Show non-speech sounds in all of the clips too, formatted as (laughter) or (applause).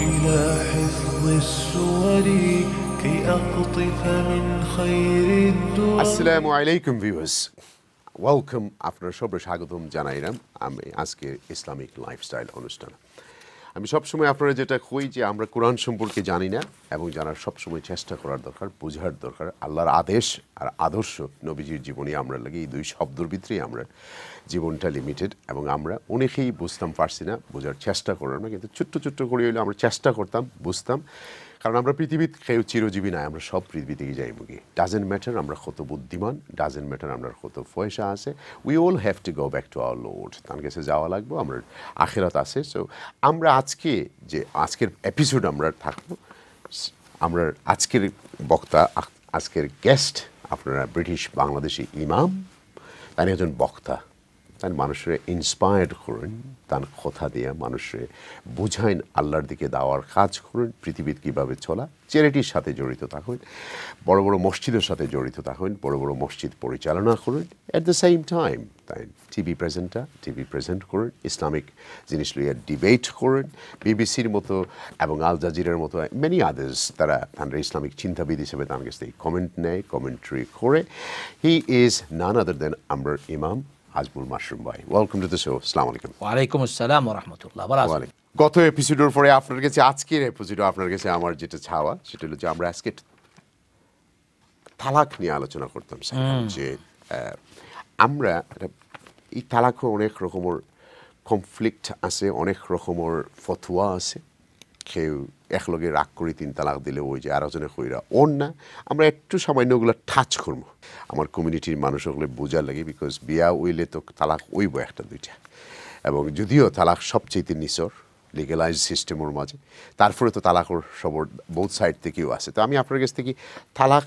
إلى حفظ السور كي أقطف من خير الدور السلام عليكم viewers Welcome after আপনারা সবাই I'm asking Islamic lifestyle on the stand. আমি সবসময় আপনারা যেটা কই যে আমরা কোরআন সম্পর্কে জানি না এবং জানার সবসময় চেষ্টা করার দরকার বোঝার দরকার আল্লাহর আদেশ আর আদর্শ নবীজির জীবনী আমরা লাগে এই দুই শব্দর ভিতরেই আমরা জীবনটা লিমিটেড এবং আমরা অনেকেই বুঝতাম পারছি না বোঝার চেষ্টা করার না কিন্তু ছোট্ট ছোট্ট করে হলে আমরা চেষ্টা করতাম বুঝতাম কারণ আমরা পৃথিবীর কেউ চিরজীবী নাই আমরা সব পৃথিবীতেই যাই মুগি ডাজেন্ট ম্যাটার আমরা কত বুদ্ধিমান ডাজেন্ট ম্যাটার আমরা কত পয়সা আছে we all have to go back to our Lord তার কাছে যাওয়া লাগবো আমরা আখেরাত আছে সো আমরা আজকে যে আজকের এপিসোড আমরা থাকবো আমরা আজকের বক্তা আজকের গেস্ট আপনারা ব্রিটিশ বাংলাদেশি ইমাম তার একজন বক্তা তাই মানুষের ইন্সপায়ার্ড করুন তার কথা দিয়ে মানুষের বুঝাইন আল্লাহর দিকে দেওয়ার কাজ করুন পৃথিবীর কীভাবে চলা চ্যারিটির সাথে জড়িত থাকুন বড় বড় মসজিদের সাথে জড়িত থাকুন বড় বড় মসজিদ পরিচালনা করুন অ্যাট দ্য সেম টাইম তাই টিভি প্রেজেন্টটা টিভি প্রেজেন্ট করুন ইসলামিক জিনিস লইয়া ডিবেট করুন বিবিসির মতো এবং আল জাজিরার মতো মেনি আদার্স তারা তাদের ইসলামিক চিন্তাবিদ হিসেবে তার কাছ থেকে কমেন্ট নেয় কমেন্ট্রি করে he is none other then আমরার ইমাম আজমুল মাশরুম ভাই ওয়েলকাম টু দ্য শো আসসালামু আলাইকুম ওয়া আলাইকুম আসসালাম ওয়া রাহমাতুল্লাহ ওয়া গত এপিসোডের পরে আপনার কাছে আজকের এপিসোডে আপনার কাছে আমার যেটা ছাওয়া সেটা হলো যে আমরা আজকে তালাক নিয়ে আলোচনা করতাম স্যার যে আমরা এই তালাকও অনেক রকমের কনফ্লিক্ট আছে অনেক রকমের ফতোয়া আছে কেউ একলগে রাগ করে তিন তালাক দিলে ওই যে আরোজনে কইরা ওর না আমরা একটু সামান্য ওগুলো ঠাচ করবো আমার কমিউনিটির মানুষ ওগুলো বোঝা লাগে বিকজ বিয়া উইলে তো তালাক উইব একটা দুইটা এবং যদিও তালাক সবচেয়ে নিচর লিগেলাইজ সিস্টেমের মাঝে তারপরে তো তালাকর সবর বোধ সাইড থেকেও আছে তো আমি আপনার কাছ থেকে তালাক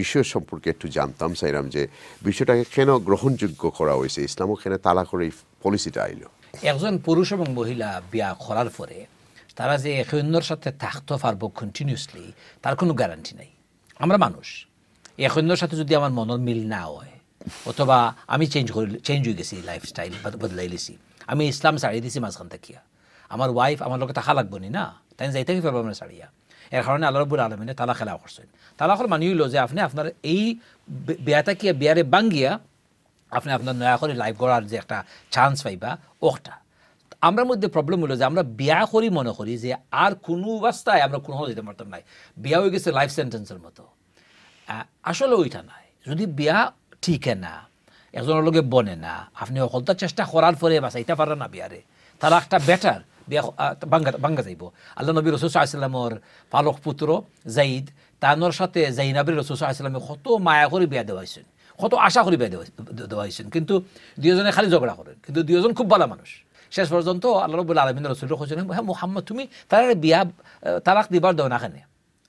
বিষয় সম্পর্কে একটু জানতাম চাইরাম যে বিষয়টাকে কেন গ্রহণযোগ্য করা হয়েছে ইসলামও কেন তালাকর এই পলিসিটা আইলো একজন পুরুষ এবং মহিলা বিয়া করার পরে তারা যে অন্যর সাথে থাকতে পারবো কন্টিনিউসলি তার কোনো গ্যারান্টি নেই আমরা মানুষ অন্যর সাথে যদি আমার মনের মিল না হয় অথবা আমি চেঞ্জ করি চেঞ্জ হয়ে গেছি লাইফস্টাইল বদলাই লিছি আমি ইসলাম সারিয়ে দিছি মাঝখান থাকিয়া আমার ওয়াইফ আমার লোক থাকা লাগবো না তাই যাই থাকি পারবো আমরা সারিয়া এর কারণে আল্লাহবুল আলমিনে তালা খেলা করছেন তালা করে লো যে আপনি আপনার এই বেয়াটা কি বিয়ারে বাঙ্গিয়া আপনি আপনার নয়া করে লাইফ গড়ার যে একটা চান্স পাইবা ওটা আমরা মধ্যে প্রবলেম হলো যে আমরা বিয়া করি মনে করি যে আর কোনো অবস্থায় আমরা কোনো যেতে পারতাম নাই বিয়া হয়ে গেছে লাইফ সেন্টেন্সের মতো আসলে ওইটা নাই যদি বিয়া ঠিক না একজনের লগে বনে না আপনি সকলটা চেষ্টা করার পরে বাঁচাইতে পারেন না বিয়ারে তারা একটা বেটার বিয়া বাঙ্গা বাঙ্গা যাইব আল্লাহ নবী রসুল আসলামর পালক পুত্র জাইদ তানোর সাথে জাইনাবির রসুল আসলামে কত মায়া করে বিয়া দেওয়া হয়েছেন কত আশা করে বিয়া দেওয়া দেওয়া হয়েছেন কিন্তু দুজনে খালি ঝগড়া করেন কিন্তু দুজন খুব ভালো মানুষ শেষ পর্যন্ত আল্লাহ রবুল আলমিন রসুল কৈছিল হ্যাঁ মোহাম্মদ তুমি তারা বিয়া তালাক দিবার দাও না কেনে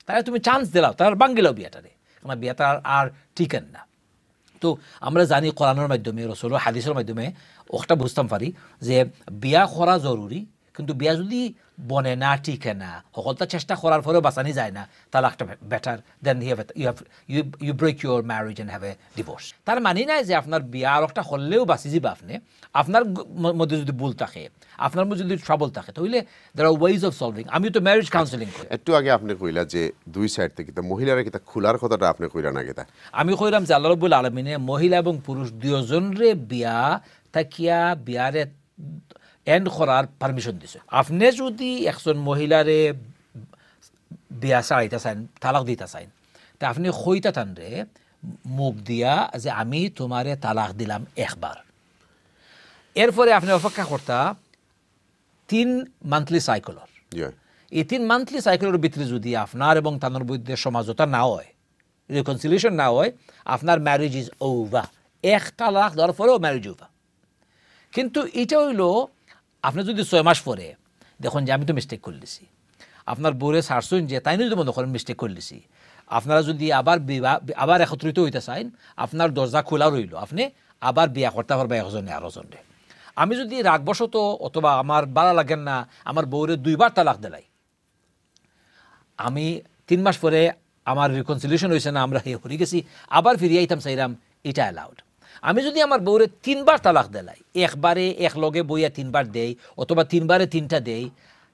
তারা তুমি চান্স দিলাও তারা বাঙ্গিলাও বিয়াটারে আমার বিয়া তার আর টিকেন না তো আমরা জানি কোরআনের মাধ্যমে রসুল হাদিসের মাধ্যমে ওটা বুঝতাম পারি যে বিয়া করা জরুরি কিন্তু বিয়া যদি বনে না টিকে না তো চেষ্টা করার পরেও বাঁচানি যায় না তাহলে একটা better then you have you you break your marriage and have a divorce তার মানি নাই যে আপনার বিয়া আর একটা হলেও বাঁচি যাবে আপনি আপনার মধ্যে যদি ভুল থাকে আপনার মধ্যে যদি ট্রাবল থাকে তাহলে there are ways of solving আমি তো ম্যারেজ কাউন্সিলিং করি একটু আগে আপনি কইলা যে দুই সাইড থেকে মহিলারা কিতা খোলার কথাটা আপনি কইরা না কিতা আমি কইলাম যে আল্লাহ রবুল আলমিনে মহিলা এবং পুরুষ দুজনরে বিয়া থাকিয়া বিয়ারে এন্ড করার পারমিশন দিছে আপনি যদি একজন মহিলারে বিয়া চাড়াইতে চান তালাক দিতে চাইন তা আপনি সৈতা টান রে মুখ দিয়া যে আমি তোমারে তালাক দিলাম একবার এরপরে আপনি অপেক্ষা করতা তিন মান্থলি সাইকেলর এই তিন মান্থলি সাইকেলের ভিতরে যদি আপনার এবং তানোর বিরুদ্ধে সমাজতা না হয় রিকনসিলিয়েশন না হয় আপনার ম্যারেজ ইজ ওভা এক তালাক দেওয়ার পরেও ম্যারেজ ওভা কিন্তু এটা হইল আপনি যদি ছয় মাস পরে দেখুন যে আমি তো মিস্টেক করলেছি আপনার বউরে সারসইন যে তাই যদি মনে করেন মিস্টেক করলেছি আপনারা যদি আবার বিবাহ আবার একত্রিত হইতে চাইন আপনার দরজা খোলা রইল আপনি আবার বিয়া করতে পারবা একজনে জনে আমি যদি রাগবশত অথবা আমার বাড়া লাগেন না আমার বউরে দুইবার তালাক দিলাই আমি তিন মাস পরে আমার রিকনসিলিউশন হয়েছে না আমরা হয়ে হরি গেছি আবার ফিরিয়ে আইতাম সাইরাম এটা অ্যালাউড আমি যদি আমার বউরে তিনবার তালাক দেলাই একবারে এক লগে বইয়া তিনবার দেই অথবা তিনবারে তিনটা দেই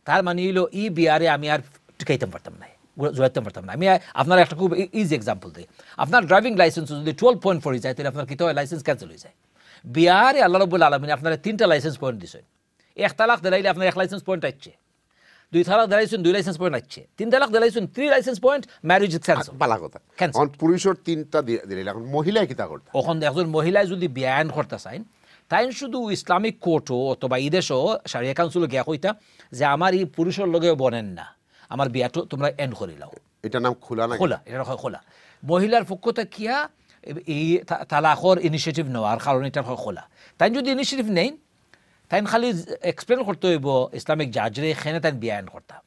তার মানে হইল ই বিয়ারে আমি আর টিকাইতাম পারতাম না জোড়াইতে পারতাম না আমি আপনার একটা খুব ইজি এক্সাম্পল দিই আপনার ড্রাইভিং লাইসেন্স যদি টুয়েলভ পয়েন্ট ফোর যায় তাহলে আপনার কী হয় লাইসেন্স ক্যান্সেল হয়ে যায় বিয়ারে আল্লাহ রবুল্লা আলমিনে আপনারা তিনটা লাইসেন্স পয়েন্ট দিছেন এক তালাক দিলাইলে আপনার এক লাইসেন্স পয়েন্ট আসছে দুই তালাক দেলাইছেন দুই লাইসেন্স পয়েন্ট আছে তিন তালাক দেলাইছেন three licence point marriage cancel পালা কথা এখন পুরুষের তিনটা দিলে এখন মহিলাই কিতা করতে এখন একজন মহিলায় যদি বিয়ান করতে চাইন তাই শুধু ইসলামিক কোর্টও অথবা ইদেশও সারিয়া কাউন্সিল গিয়া কইতা যে আমার এই পুরুষের লগে বনেন না আমার বিয়াটো তোমরা এন্ড করে লাও এটা নাম খোলা না খোলা এটা খোলা মহিলার পক্ষতা কিয়া এই তালাকর ইনিশিয়েটিভ নেওয়ার কারণ এটা হয় খোলা তাই যদি ইনিশিয়েটিভ নেই তাইন খালি এক্সপ্লেন করতে হইব ইসলামিক জাজরে এখানে তাইন বিয়ায়ন করতাম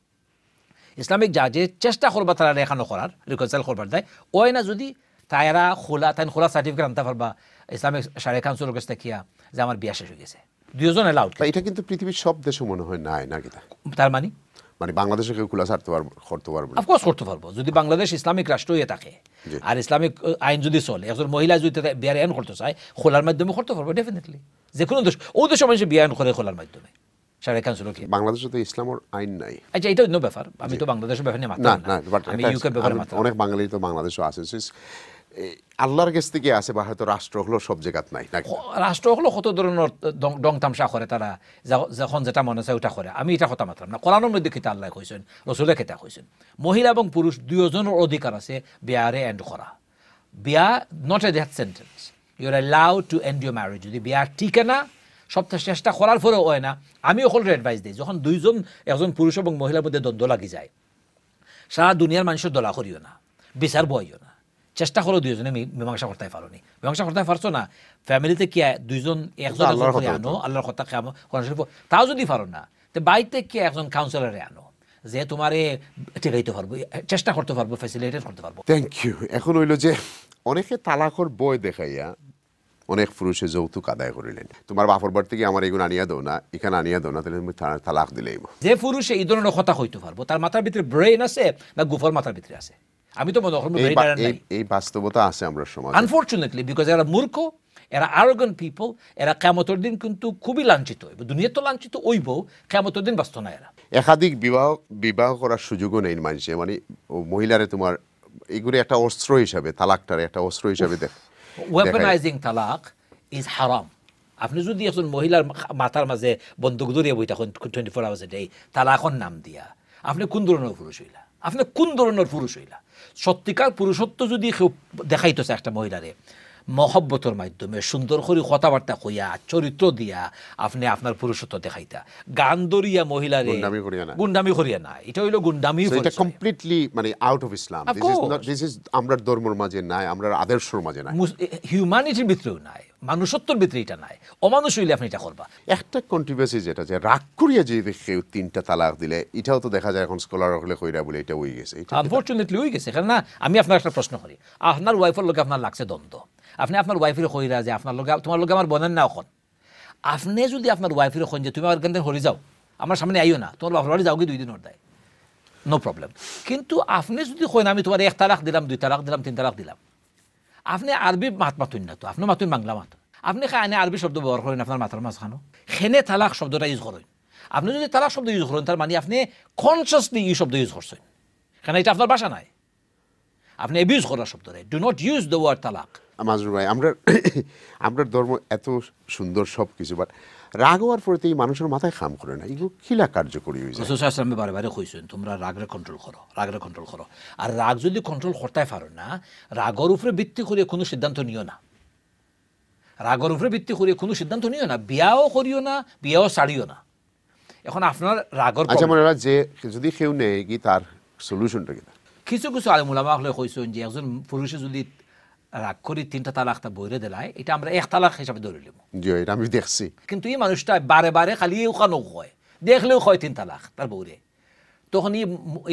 ইসলামিক জাজে চেষ্টা করবা তারা এখানো করার রিকনসাইল করবার দেয় ওই না যদি তাইরা খোলা তাইন খোলা সার্টিফিকেট আনতে পারবা ইসলামিক সারে খান কাছে কিয়া যে আমার বিয়া শেষ হয়ে গেছে দুজন এলাউড এটা কিন্তু পৃথিবীর সব দেশে মনে হয় নাই নাকি তার মানে মানে বাংলাদেশে কেউ খোলা ছাড়তে পারবো করতে পারবো অফকোর্স করতে পারবো যদি বাংলাদেশ ইসলামিক রাষ্ট্র হয়ে থাকে আর ইসলামিক আইন যদি চলে একজন মহিলা যদি বিয়ার আইন করতে চায় খোলার মাধ্যমে করতে পারবে ডেফিনেটলি যে কোনো দেশ ও দেশের মানুষ বিয়ার আইন করে খোলার মাধ্যমে বাংলাদেশে তো ইসলামের আইন নাই আচ্ছা, এটা অন্য ব্যাপার আমি তো বাংলাদেশের মাত্র না অনেক বাঙালি তো আছে আল্লাহর কাছ থেকে আছে বা হয়তো রাষ্ট্র হলো সব জায়গাত নাই রাষ্ট্র হলো কত ধরনের ডং তামসা করে তারা যখন যেটা মনে চায় ওটা করে আমি এটা কথা মাতলাম না কোরআনের মধ্যে খেতে আল্লাহ কইছেন রসুলের খেতে কইছেন মহিলা এবং পুরুষ দুজনের অধিকার আছে বিয়ারে এন্ড করা বিয়া not a death sentence you are allow to end your marriage যদি বিয়া ঠিকানা সবচেয়ে চেষ্টা করার পরেও হয় না আমি অকল অ্যাডভাইস দিই যখন দুইজন একজন পুরুষ এবং মহিলার মধ্যে দ্বন্দ্ব লাগি যায় সারা দুনিয়ার মানুষের দলা করিও না বিচার বইও না চেষ্টা করো দুইজনে মীমাংসা করতে নি মীমাংসা করতে পারছো না ফ্যামিলিতে কি দুইজন একজন আনো আল্লাহর কথা তাও যদি পারো না তো বাড়িতে কি একজন কাউন্সিলারে আনো যে তোমার টেকাইতে পারবো চেষ্টা করতে পারবো ফ্যাসিলিটেট করতে পারবো থ্যাংক ইউ এখন হইলো যে অনেকে তালাকর বই দেখাইয়া অনেক পুরুষে যৌতুক আদায় করিলেন তোমার বাপর বার থেকে আমার এগুলো আনিয়া দাও না এখানে আনিয়া দাও না তাহলে তুমি তালাক দিলেই যে পুরুষে এই ধরনের কথা হইতে পারবো তার মাথার ভিতরে ব্রেইন আছে না গুফর মাথার ভিতরে আছে আমি তো মনে করি এই বাস্তবতা আছে আমরা সমাজে আনফরচুনেটলি বিকজ এরা মূর্খ এরা আরোগান পিপল এরা কেমতর দিন কিন্তু খুবই লাঞ্ছিত দুনিয়া তো লাঞ্ছিত ওইব কেমতর দিন বাঁচত না এরা একাধিক বিবাহ বিবাহ করার সুযোগও নেই মানুষে মানে মহিলারে তোমার এগুলি একটা অস্ত্র হিসাবে তালাকটার একটা অস্ত্র হিসাবে দেখ ওয়েপনাইজিং তালাক ইজ হারাম আপনি যদি একজন মহিলার মাথার মাঝে বন্দুক ধরিয়ে বই তখন twenty four hours a day তালাকর নাম দিয়া আপনি কোন ধরনের পুরুষ হইলা আপনি কোন ধরনের পুরুষ হইলা সত্যিকার পুরুষত্ব যদি কেউ দেখাইতেছে একটা মহিলারে মহব্বতর মাধ্যমে সুন্দর করে কথাবার্তা কইয়া চরিত্র দিয়া আপনি আপনার পুরুষত্ব দেখাইতা গান দরিয়া মহিলার গুন্ডামি করিয়া না এটা হইলো গুন্ডামি এটা কমপ্লিটলি মানে out of Islam this is আমরা ধর্মের মাঝে নাই আমরা আদর্শের মাঝে নাই হিউম্যানিটির ভিতরেও নাই মানুষত্বর ভিতরে এটা নাই অমানুষ হইলে আপনি এটা করবা একটা কন্ট্রিভার্সি যেটা যে রাগ করিয়া যে কেউ তিনটা তালাক দিলে এটাও তো দেখা যায় এখন স্কলার হলে কইরা বলে এটা হয়ে গেছে আনফর্চুনেটলি হয়ে গেছে কারণ না আমি আপনার একটা প্রশ্ন করি আপনার ওয়াইফের লোকে আপনার লাগছে দ্বন্দ্ব আপনি আপনার ওয়াইফের খইরা যে আপনার লগে তোমার লগে আমার বনেন না এখন আপনি যদি আপনার ওয়াইফের হন যে তুমি আমার কেন হরি যাও আমার সামনে আইও না তোমার বাপর হরে যাওগে দুই দিন ওর দেয় নো প্রবলেম কিন্তু আপনি যদি না আমি তোমার এক তালাক দিলাম দুই তালাক দিলাম তিন তালাক দিলাম আপনি আরবি মাত মাতুন না তো আপনি মাতুন বাংলা মাত আপনি আনে আরবি শব্দ ব্যবহার করেন আপনার মাথার মাঝখানো হেনে তালাক শব্দটা ইউজ করেন আপনি যদি তালাক শব্দ ইউজ করেন তার মানে আপনি কনসিয়াসলি ইউ শব্দ ইউজ করছেন কেন এটা আপনার বাসা নাই আপনি এবিউজ করার শব্দ নাই do not use the word তালাক মাজনুর ভাই আমরা (coughs) আমরা ধর্ম এত সুন্দর সব কিছু বাট রাগ হওয়ার পরে এই মানুষের মাথায় খাম করে না এগুলো খিলা কার্যকরী হয়ে যায় আসলামে বারে বারে কইছেন তোমরা রাগরে কন্ট্রোল করো রাগরে কন্ট্রোল করো আর রাগ যদি কন্ট্রোল করতে পারো না রাগর উপরে ভিত্তি করে কোনো সিদ্ধান্ত নিও না রাগর উপরে ভিত্তি করে কোনো সিদ্ধান্ত নিও না বিয়াও করিও না বিয়াও ছাড়িও না এখন আপনার রাগর আচ্ছা মনে যে যদি কেউ নেয় কি তার সলিউশনটা কি কিছু কিছু আলমুলামা হলে কইছেন যে একজন পুরুষে যদি রাগ করে তিনটা তালাকটা বইরে দিলাই এটা আমরা এক তালাক হিসাবে ধরে নিব এটা আমি দেখছি কিন্তু এই মানুষটা বারে বারে খালি ওখানে হয় দেখলেও হয় তিন তালাক তার বউরে তখন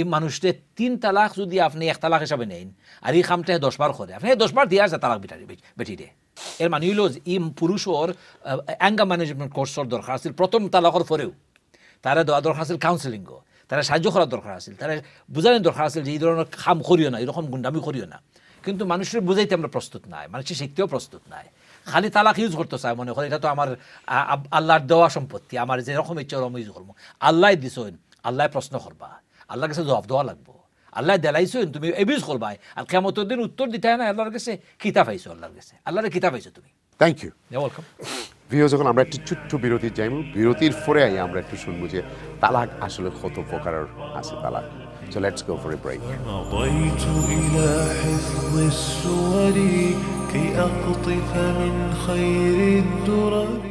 এই মানুষটা তিন তালাক যদি আপনি এক তালাক হিসাবে নেন আর এই খামটা বার করে আপনি বার দিয়ে আসে তালাক বেটারি বেটিরে এর মানে হইল ই ওর অ্যাঙ্গা ম্যানেজমেন্ট কোর্সর দরকার আছে প্রথম তালাকর পরেও তারা দেওয়া দরকার আছে কাউন্সেলিং তারা সাহায্য করার দরকার আছে তারা বোঝানোর দরকার আছে যে এই ধরনের খাম করিও না এরকম গুন্ডামি করিও না কিন্তু মানুষের বুঝাইতে আমরা প্রস্তুত নাই মানুষের শিখতেও প্রস্তুত নাই খালি তালাক ইউজ করতে চায় মনে করে এটা তো আমার আল্লাহর দেওয়া সম্পত্তি আমার যেরকম ইচ্ছা ওরকম ইউজ করবো আল্লাহ দিছইন আল্লাহ প্রশ্ন করবা আল্লাহর কাছে জবাব দেওয়া লাগবো আল্লাহ দেলাইছইন তুমি এবিউজ করবাই আর কেমতের দিন উত্তর দিতে না আল্লাহর কাছে কিতাব পাইছো আল্লাহর কাছে আল্লাহরে কিতাব পাইছো তুমি থ্যাংক ইউ ওয়েলকাম ভিডিও যখন আমরা একটি ছোট্ট বিরতি যাইব বিরতির পরে আমরা একটু শুনবো যে তালাক আসলে কত প্রকারের আছে তালাক So let's go for a break. كي أقطف من خير الدرر